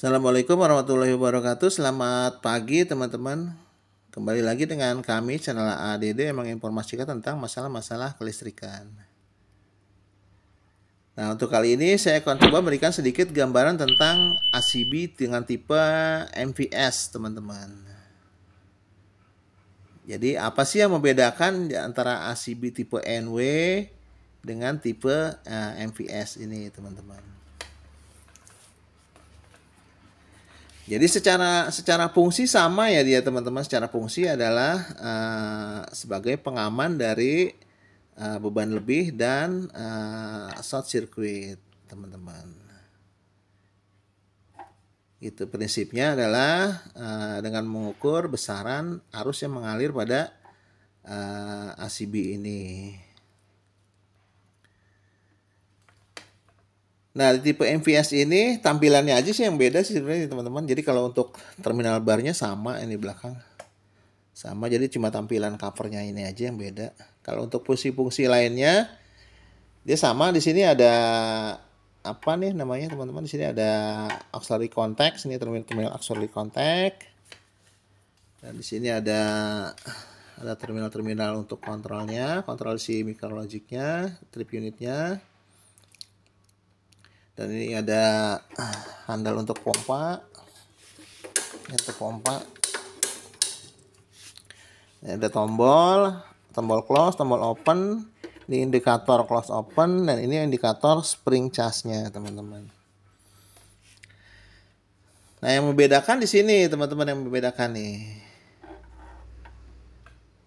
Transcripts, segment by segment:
Assalamualaikum warahmatullahi wabarakatuh. Selamat pagi teman-teman. Kembali lagi dengan kami channel ADD yang menginformasikan tentang masalah-masalah kelistrikan. Nah, untuk kali ini saya akan coba berikan sedikit gambaran tentang ACB dengan tipe MVS, teman-teman. Jadi, apa sih yang membedakan antara ACB tipe NW dengan tipe uh, eh, MVS ini, teman-teman? Jadi secara secara fungsi sama ya dia teman-teman secara fungsi adalah uh, sebagai pengaman dari uh, beban lebih dan uh, short circuit teman-teman. Itu prinsipnya adalah uh, dengan mengukur besaran arus yang mengalir pada uh, ACB ini. Nah, di tipe MVS ini tampilannya aja sih yang beda sih sebenarnya teman-teman. Jadi kalau untuk terminal barnya sama ini belakang. Sama, jadi cuma tampilan covernya ini aja yang beda. Kalau untuk fungsi-fungsi lainnya dia sama di sini ada apa nih namanya teman-teman di sini ada auxiliary contact, ini terminal terminal auxiliary contact. Dan di sini ada ada terminal-terminal untuk kontrolnya, kontrol si micrologicnya, trip unitnya, dan ini ada handle untuk pompa ini untuk pompa ini ada tombol tombol close tombol open ini indikator close open dan ini indikator spring charge nya teman-teman nah yang membedakan di sini teman-teman yang membedakan nih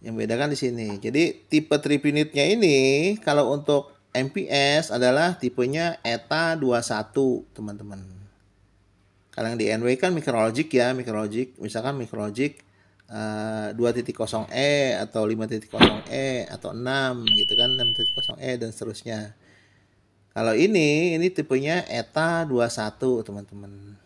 yang membedakan di sini jadi tipe trip unitnya ini kalau untuk MPS adalah tipenya ETA 21, teman-teman. Kalau yang di NW kan mikrologik ya, mikrologik. Misalkan mikrologik eh, uh, 2.0E atau 5.0E atau 6 gitu kan, 6.0E dan seterusnya. Kalau ini, ini tipenya ETA 21, teman-teman.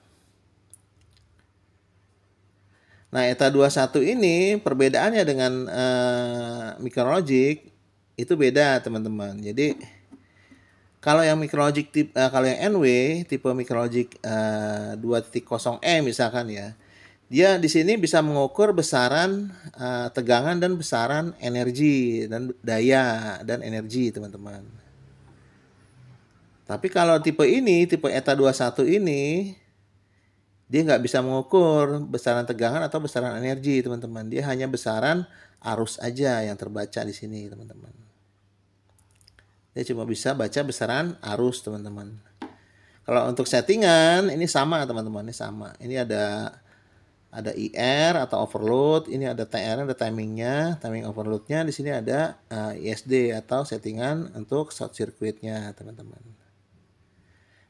Nah, ETA 21 ini perbedaannya dengan uh, eh, mikrologik itu beda, teman-teman. Jadi kalau yang mikrologik tip uh, kalau yang NW tipe micrologic uh, 20 M misalkan ya. Dia di sini bisa mengukur besaran uh, tegangan dan besaran energi dan daya dan energi, teman-teman. Tapi kalau tipe ini, tipe ETA 21 ini dia nggak bisa mengukur besaran tegangan atau besaran energi, teman-teman. Dia hanya besaran arus aja yang terbaca di sini, teman-teman. Dia cuma bisa baca besaran arus, teman-teman. Kalau untuk settingan ini sama, teman-teman, ini sama. Ini ada ada IR atau overload, ini ada TR, ada timingnya, timing overloadnya, di sini ada uh, eh, ISD atau settingan untuk short circuitnya, teman-teman.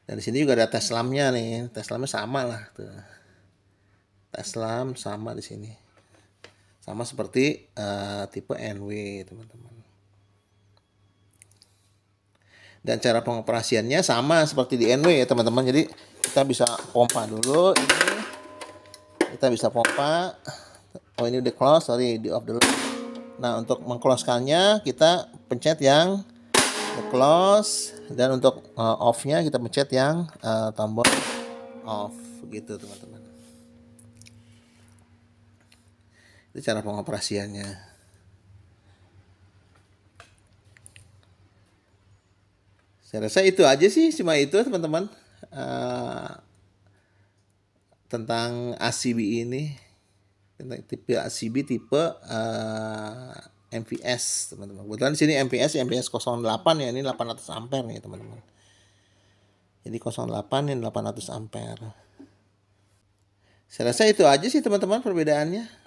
Dan di sini juga ada test lampnya nih, Test lampnya sama lah tuh. Test lamp sama di sini, sama seperti uh, tipe NW, teman-teman. dan cara pengoperasiannya sama seperti di NW ya teman-teman jadi kita bisa pompa dulu ini kita bisa pompa oh ini udah close sorry di off dulu nah untuk mengclosekannya kita pencet yang the close dan untuk uh, eh, off kita pencet yang uh, tombol off gitu teman-teman itu cara pengoperasiannya Saya rasa itu aja sih, cuma itu teman-teman uh, tentang ACB ini, tentang tipe ACB tipe uh, eh, MVS teman-teman. Kebetulan di sini MVS MVS 08 ya ini 800 ampere nih teman-teman. Jadi 08 ini 800 ampere. Saya rasa itu aja sih teman-teman perbedaannya.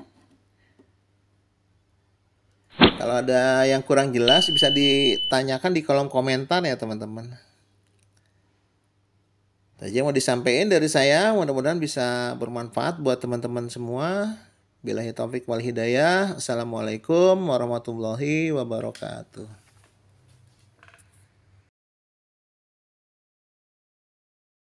Kalau ada yang kurang jelas bisa ditanyakan di kolom komentar ya teman-teman. Saja yang mau disampaikan dari saya, mudah-mudahan bisa bermanfaat buat teman-teman semua. Bila taufik wal hidayah. Assalamualaikum warahmatullahi wabarakatuh.